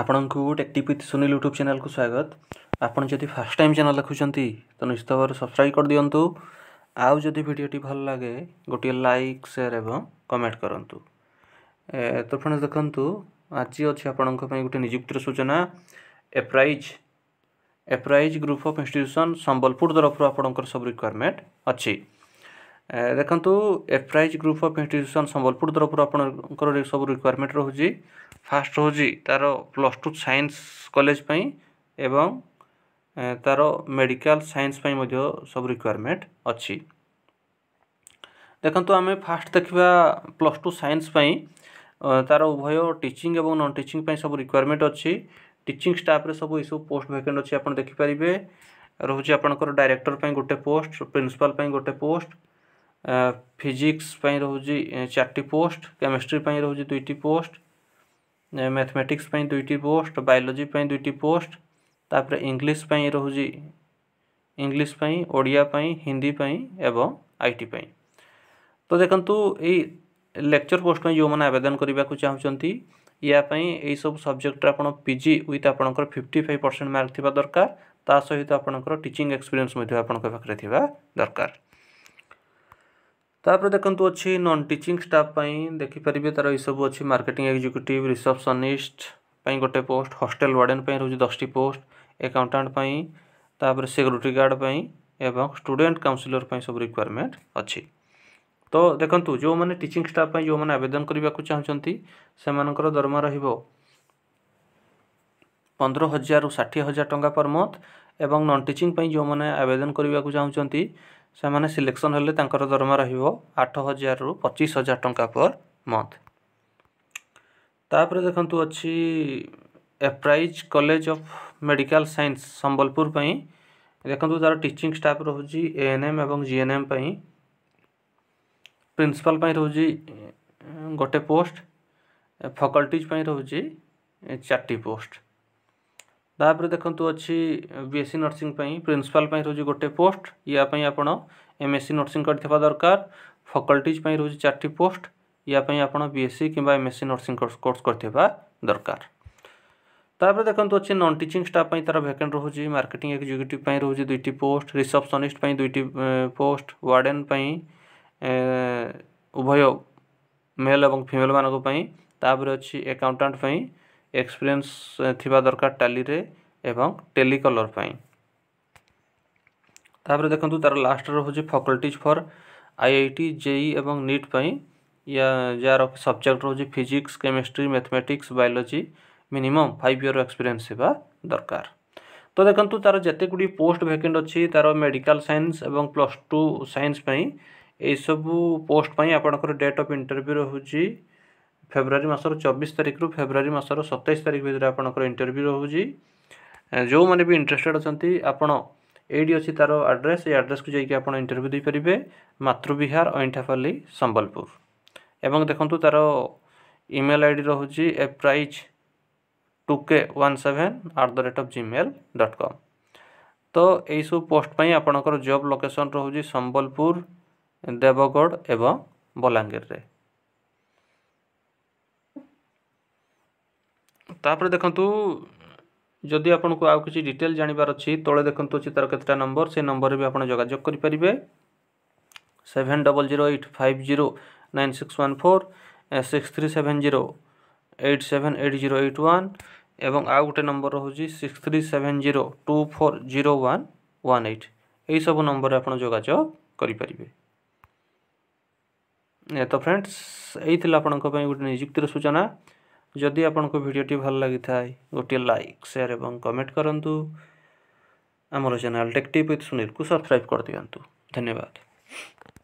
ଆପଣଙ୍କୁ ଟେକ୍ଟିପ୍ with Sunil YouTube ଚ୍ୟାନେଲ୍କୁ ସ୍ୱାଗତ ଆପଣ ଯଦି ଫାର୍ଷ୍ଟ ଟାଇମ୍ ଚ୍ୟାନେଲ୍ ଦେଖୁଛନ୍ତି ତ ନିଶ୍ଚିତ ଭାବରେ ସବସ୍କ୍ରାଇବ୍ କରିଦିଅନ୍ତୁ ଆଉ ଯଦି ଭିଡ଼ିଓଟି ଭଲ ଲାଗେ ଗୋଟିଏ ଲାଇକ୍ ସେୟାର୍ ଏବଂ କମେଣ୍ଟ କରନ୍ତୁ ତ ଫ୍ରେଣ୍ଡସ୍ ଦେଖନ୍ତୁ ଆଜି ଅଛି ଆପଣଙ୍କ ପାଇଁ ଗୋଟେ ନିଯୁକ୍ତିର ସୂଚନା Aprise Aprise group of institution Sambalpur ତରଫରୁ ଆପଣଙ୍କର ସବୁ ରିକ୍ୱାରମେଣ୍ଟ ଅଛି ଦେଖନ୍ତୁ Aprise group of institution Sambalpur ତରଫରୁ ଆପଣଙ୍କର ସବୁ ରିକ୍ୱାରମେଣ୍ଟ ରହୁଛି ଫାର୍ଷ୍ଟ ରହୁଛି ତା'ର ପ୍ଲସ୍ ଟୁ ସାଇନ୍ସ କଲେଜ ପାଇଁ ଏବଂ ତା'ର ମେଡ଼ିକାଲ ସାଇନ୍ସ ପାଇଁ ମଧ୍ୟ ସବୁ ରିକ୍ୱାରମେଣ୍ଟ ଅଛି ଦେଖନ୍ତୁ ଆମେ ଫାର୍ଷ୍ଟ ଦେଖିବା ପ୍ଲସ୍ ଟୁ ସାଇନ୍ସ ପାଇଁ ତା'ର ଉଭୟ ଟିଚିଂ ଏବଂ ନନ୍ ଟିଚିଂ ପାଇଁ ସବୁ ରିକ୍ୱାରମେଣ୍ଟ ଅଛି ଟିଚିଂ ଷ୍ଟାଫ୍ରେ ସବୁ ଏସବୁ ପୋଷ୍ଟ ଭ୍ୟାକେଣ୍ଟ ଅଛି ଆପଣ ଦେଖିପାରିବେ ରହୁଛି ଆପଣଙ୍କର ଡାଇରେକ୍ଟର ପାଇଁ ଗୋଟେ ପୋଷ୍ଟ ପ୍ରିନ୍ସିପାଲ୍ ପାଇଁ ଗୋଟେ ପୋଷ୍ଟ फिजिक्स रोज चार पोस्ट केमिस्ट्री रोज दुईट पोस्ट मैथमेटिक्स दुईट पोस्ट बायोलोजी दुईट पोस्ट तापर इंग्लीश रोज इंग्लीश ओडिया हिंदी एवं आई टी तो देखु येक्चर पोस्ट जो मैंने आवेदन करने को चाहती यापाई ये सब सब्जेक्ट आप पि जि आप फिफ्टी फाइव परसेंट मार्क थी दरकार ता सहित आपंकर टीचिंग एक्सपीरियंस आपके दरकार ତାପରେ ଦେଖନ୍ତୁ ଅଛି ନନ୍ ଟିଚିଂ ଷ୍ଟାଫ୍ ପାଇଁ ଦେଖିପାରିବେ ତା'ର ଏଇସବୁ ଅଛି ମାର୍କେଟିଂ ଏକ୍ଜିକ୍ୟୁଟିଭ୍ ରିସେପ୍ସନିଷ୍ଟ ପାଇଁ ଗୋଟେ ପୋଷ୍ଟ ହଷ୍ଟେଲ୍ ୱାର୍ଡ଼େନ୍ ପାଇଁ ରହୁଛି ଦଶଟି ପୋଷ୍ଟ ଏକାଉଣ୍ଟାଣ୍ଟ ପାଇଁ ତାପରେ ସିକ୍ୟୁରିଟି ଗାର୍ଡ଼ ପାଇଁ ଏବଂ ଷ୍ଟୁଡେଣ୍ଟ କାଉନସିଲର୍ ପାଇଁ ସବୁ ରିକ୍ୱାରମେଣ୍ଟ ଅଛି ତ ଦେଖନ୍ତୁ ଯେଉଁମାନେ ଟିଚିଂ ଷ୍ଟାଫ୍ ପାଇଁ ଯେଉଁମାନେ ଆବେଦନ କରିବାକୁ ଚାହୁଁଛନ୍ତି ସେମାନଙ୍କର ଦରମା ରହିବ ପନ୍ଦର ହଜାରରୁ ଷାଠିଏ ହଜାର ଟଙ୍କା ପର୍ ମନ୍ଥ ଏବଂ ନନ୍ ଟିଚିଂ ପାଇଁ ଯେଉଁମାନେ ଆବେଦନ କରିବାକୁ ଚାହୁଁଛନ୍ତି ସେମାନେ ସିଲେକ୍ସନ୍ ହେଲେ ତାଙ୍କର ଦରମା ରହିବ ଆଠ ହଜାରରୁ ପଚିଶ ହଜାର ଟଙ୍କା ପର୍ ମନ୍ଥ ତାପରେ ଦେଖନ୍ତୁ ଅଛି Aprise college of medical science Sambalpur ପାଇଁ ଦେଖନ୍ତୁ ତା'ର ଟିଚିଂ ଷ୍ଟାଫ୍ ରହୁଛି ଏ ଏନ୍ ଏମ୍ ଏବଂ ଜି ଏନ୍ ଏମ୍ ପାଇଁ ପ୍ରିନ୍ସିପାଲ୍ ପାଇଁ ରହୁଛି ଗୋଟେ ପୋଷ୍ଟ ଫକଲ୍ଟିଜ୍ ପାଇଁ ରହୁଛି ଚାରିଟି ପୋଷ୍ଟ ତାପରେ ଦେଖନ୍ତୁ ଅଛି ବିଏସ୍ସି ନର୍ସିଂ ପାଇଁ ପ୍ରିନ୍ସିପାଲ୍ ପାଇଁ ରହୁଛି ଗୋଟେ ପୋଷ୍ଟ ୟା ପାଇଁ ଆପଣ ଏମ୍ଏସ୍ସି ନର୍ସିଂ କରିଥିବା ଦରକାର ଫାକଲ୍ଟିଜ୍ ପାଇଁ ରହୁଛି ଚାରିଟି ପୋଷ୍ଟ ୟା ପାଇଁ ଆପଣ ବିଏସ୍ସି କିମ୍ବା ଏମ୍ଏସ୍ସି ନର୍ସିଂ କୋର୍ସ କରିଥିବା ଦରକାର ତାପରେ ଦେଖନ୍ତୁ ଅଛି ନନ୍ ଟିଚିଂ ଷ୍ଟାଫ୍ ପାଇଁ ତା'ର ଭ୍ୟାକେଣ୍ଟ ରହୁଛି ମାର୍କେଟିଂ ଏକ୍ଜିକ୍ୟୁଟିଭ୍ ପାଇଁ ରହୁଛି ଦୁଇଟି ପୋଷ୍ଟ ରିସେପ୍ସନିଷ୍ଟ ପାଇଁ ଦୁଇଟି ପୋଷ୍ଟ ୱାର୍ଡ଼େନ୍ ପାଇଁ ଉଭୟ ମେଲ୍ ଏବଂ ଫିମେଲ୍ମାନଙ୍କ ପାଇଁ ତାପରେ ଅଛି ଏକାଉଣ୍ଟାଣ୍ଟ ପାଇଁ ଏକ୍ସପିରିଏନ୍ସ ଥିବା ଦରକାର ଟାଲିରେ ଏବଂ ଟେଲିକଲର୍ ପାଇଁ ତାପରେ ଦେଖନ୍ତୁ ତା'ର ଲାଷ୍ଟରେ ରହୁଛି ଫାକଲ୍ଟିଜ୍ ଫର୍ ଆଇଆଇଟି ଜେଇ ଏବଂ ନିଟ୍ ପାଇଁ ୟା ଯାହାର ସବଜେକ୍ଟ ରହୁଛି physics chemistry mathematics biology minimum five year experience ହେବା ଦରକାର ତ ଦେଖନ୍ତୁ ତା'ର ଯେତେଗୁଡ଼ିଏ ପୋଷ୍ଟ ଭ୍ୟାକେଣ୍ଟ ଅଛି ତା'ର ମେଡ଼ିକାଲ ସାଇନ୍ସ ଏବଂ ପ୍ଲସ୍ ଟୁ ସାଇନ୍ସ ପାଇଁ ଏହିସବୁ ପୋଷ୍ଟ ପାଇଁ ଆପଣଙ୍କର ଡେଟ୍ ଅଫ୍ ଇଣ୍ଟରଭ୍ୟୁ ରହୁଛି ଫେବୃଆରୀ ମାସର ଚବିଶ ତାରିଖରୁ ଫେବୃଆରୀ ମାସର ସତେଇଶ ତାରିଖ ଭିତରେ ଆପଣଙ୍କର ଇଣ୍ଟରଭ୍ୟୁ ରହୁଛି ଯେଉଁମାନେ ବି ଇଣ୍ଟରେଷ୍ଟେଡ଼୍ ଅଛନ୍ତି ଆପଣ ଏଇଠି ଅଛି ତା'ର ଆଡ୍ରେସ୍ ଏଇ ଆଡ୍ରେସ୍କୁ ଯାଇକି ଆପଣ ଇଣ୍ଟରଭ୍ୟୁ ଦେଇପାରିବେ ମାତୃବିହାର ଅଇଁଠାପାଲି ସମ୍ବଲପୁର ଏବଂ ଦେଖନ୍ତୁ ତା'ର ଇମେଲ୍ ଆଇ ଡ଼ି ରହୁଛି Aprise two K one seven at the rate of Gmail dot com ତ ଏହିସବୁ ପୋଷ୍ଟ ପାଇଁ ଆପଣଙ୍କର ଜବ୍ ଲୋକେସନ୍ ରହୁଛି ସମ୍ବଲପୁର ଦେବଗଡ଼ ଏବଂ ବଲାଙ୍ଗୀରରେ ତାପରେ ଦେଖନ୍ତୁ ଯଦି ଆପଣଙ୍କୁ ଆଉ କିଛି ଡିଟେଲ୍ ଜାଣିବାର ଅଛି ତଳେ ଦେଖନ୍ତୁ ଅଛି ତା'ର କେତେଟା ନମ୍ବର ସେ ନମ୍ବରରେ ବି ଆପଣ ଯୋଗାଯୋଗ କରିପାରିବେ seven double zero eight five zero nine six one four six three seven zero eight seven eight zero eight one ଏବଂ ଆଉ ଗୋଟେ ନମ୍ବର ରହୁଛି six three seven zero two four zero one one eight ଏହିସବୁ ନମ୍ବରରେ ଆପଣ ଯୋଗାଯୋଗ କରିପାରିବେ ତ ଫ୍ରେଣ୍ଡସ୍ ଏଇ ଥିଲା ଆପଣଙ୍କ ପାଇଁ ଗୋଟେ ନିଯୁକ୍ତିର ସୂଚନା ଯଦି ଆପଣଙ୍କୁ ଭିଡ଼ିଓଟି ଭଲ ଲାଗିଥାଏ ଗୋଟିଏ ଲାଇକ୍ ସେୟାର ଏବଂ କମେଣ୍ଟ କରନ୍ତୁ ଆମର ଚ୍ୟାନେଲ୍ ଟେକ୍ ଟିପ୍ ୱିଥ୍ ସୁନୀଲକୁ ସବସ୍କ୍ରାଇବ୍ କରିଦିଅନ୍ତୁ ଧନ୍ୟବାଦ